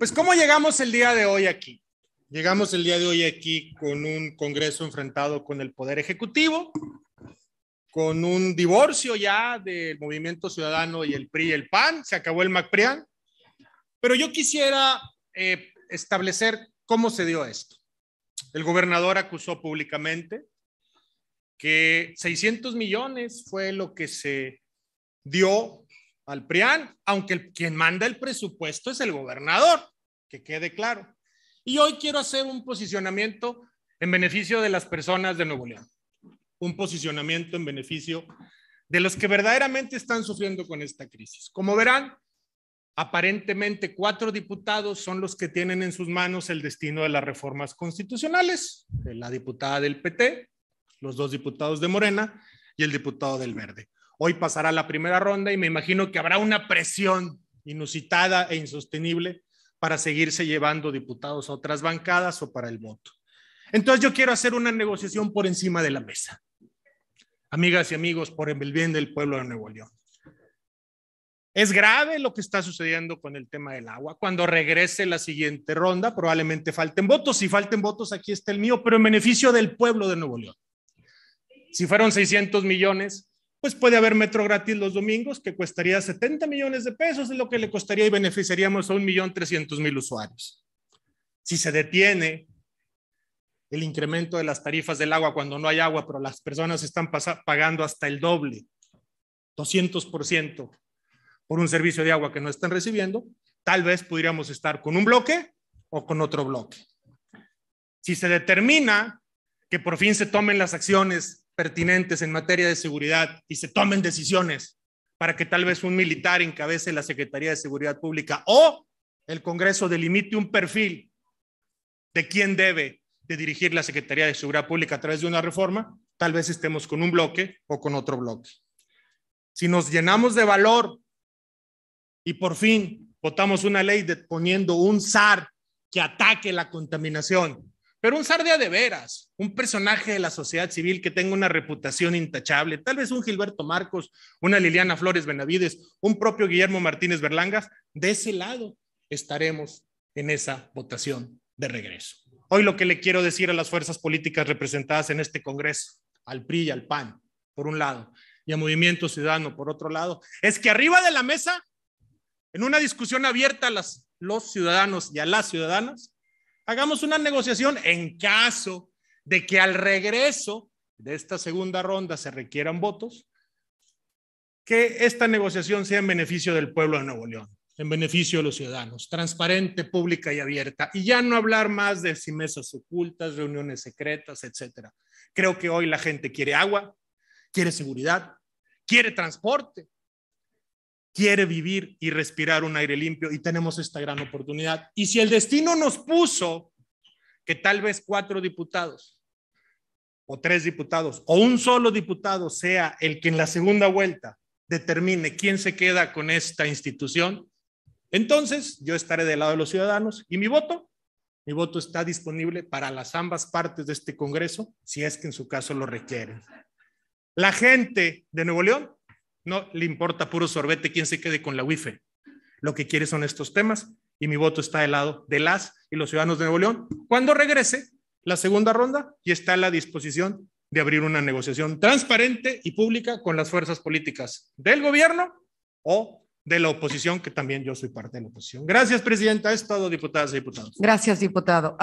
Pues ¿cómo llegamos el día de hoy aquí? Llegamos el día de hoy aquí con un Congreso enfrentado con el Poder Ejecutivo, con un divorcio ya del Movimiento Ciudadano y el PRI y el PAN, se acabó el MacPrian, pero yo quisiera eh, establecer cómo se dio esto. El gobernador acusó públicamente que 600 millones fue lo que se dio al PRIAN, aunque quien manda el presupuesto es el gobernador, que quede claro. Y hoy quiero hacer un posicionamiento en beneficio de las personas de Nuevo León, un posicionamiento en beneficio de los que verdaderamente están sufriendo con esta crisis. Como verán, aparentemente cuatro diputados son los que tienen en sus manos el destino de las reformas constitucionales, la diputada del PT, los dos diputados de Morena y el diputado del Verde. Hoy pasará la primera ronda y me imagino que habrá una presión inusitada e insostenible para seguirse llevando diputados a otras bancadas o para el voto. Entonces yo quiero hacer una negociación por encima de la mesa. Amigas y amigos, por el bien del pueblo de Nuevo León. Es grave lo que está sucediendo con el tema del agua. Cuando regrese la siguiente ronda, probablemente falten votos. Si falten votos, aquí está el mío, pero en beneficio del pueblo de Nuevo León. Si fueron 600 millones, pues puede haber metro gratis los domingos, que costaría 70 millones de pesos, es lo que le costaría y beneficiaríamos a 1.300.000 usuarios. Si se detiene el incremento de las tarifas del agua cuando no hay agua, pero las personas están pagando hasta el doble, 200% por un servicio de agua que no están recibiendo, tal vez podríamos estar con un bloque o con otro bloque. Si se determina que por fin se tomen las acciones pertinentes en materia de seguridad y se tomen decisiones para que tal vez un militar encabece la Secretaría de Seguridad Pública o el Congreso delimite un perfil de quién debe de dirigir la Secretaría de Seguridad Pública a través de una reforma, tal vez estemos con un bloque o con otro bloque. Si nos llenamos de valor y por fin votamos una ley de, poniendo un SAR que ataque la contaminación pero un Sardia de veras, un personaje de la sociedad civil que tenga una reputación intachable, tal vez un Gilberto Marcos, una Liliana Flores Benavides, un propio Guillermo Martínez Berlangas, de ese lado estaremos en esa votación de regreso. Hoy lo que le quiero decir a las fuerzas políticas representadas en este Congreso, al PRI y al PAN, por un lado, y a Movimiento Ciudadano, por otro lado, es que arriba de la mesa, en una discusión abierta a los ciudadanos y a las ciudadanas, hagamos una negociación en caso de que al regreso de esta segunda ronda se requieran votos, que esta negociación sea en beneficio del pueblo de Nuevo León, en beneficio de los ciudadanos, transparente, pública y abierta. Y ya no hablar más de si ocultas, reuniones secretas, etcétera. Creo que hoy la gente quiere agua, quiere seguridad, quiere transporte, quiere vivir y respirar un aire limpio y tenemos esta gran oportunidad. Y si el destino nos puso que tal vez cuatro diputados o tres diputados o un solo diputado sea el que en la segunda vuelta determine quién se queda con esta institución, entonces yo estaré del lado de los ciudadanos y mi voto, mi voto está disponible para las ambas partes de este Congreso, si es que en su caso lo requieren. La gente de Nuevo León no le importa puro sorbete quién se quede con la wifi. Lo que quiere son estos temas y mi voto está del lado de las y los ciudadanos de Nuevo León. Cuando regrese la segunda ronda y está a la disposición de abrir una negociación transparente y pública con las fuerzas políticas del gobierno o de la oposición, que también yo soy parte de la oposición. Gracias, Presidenta. Es todo, diputadas y diputados. Gracias, diputado.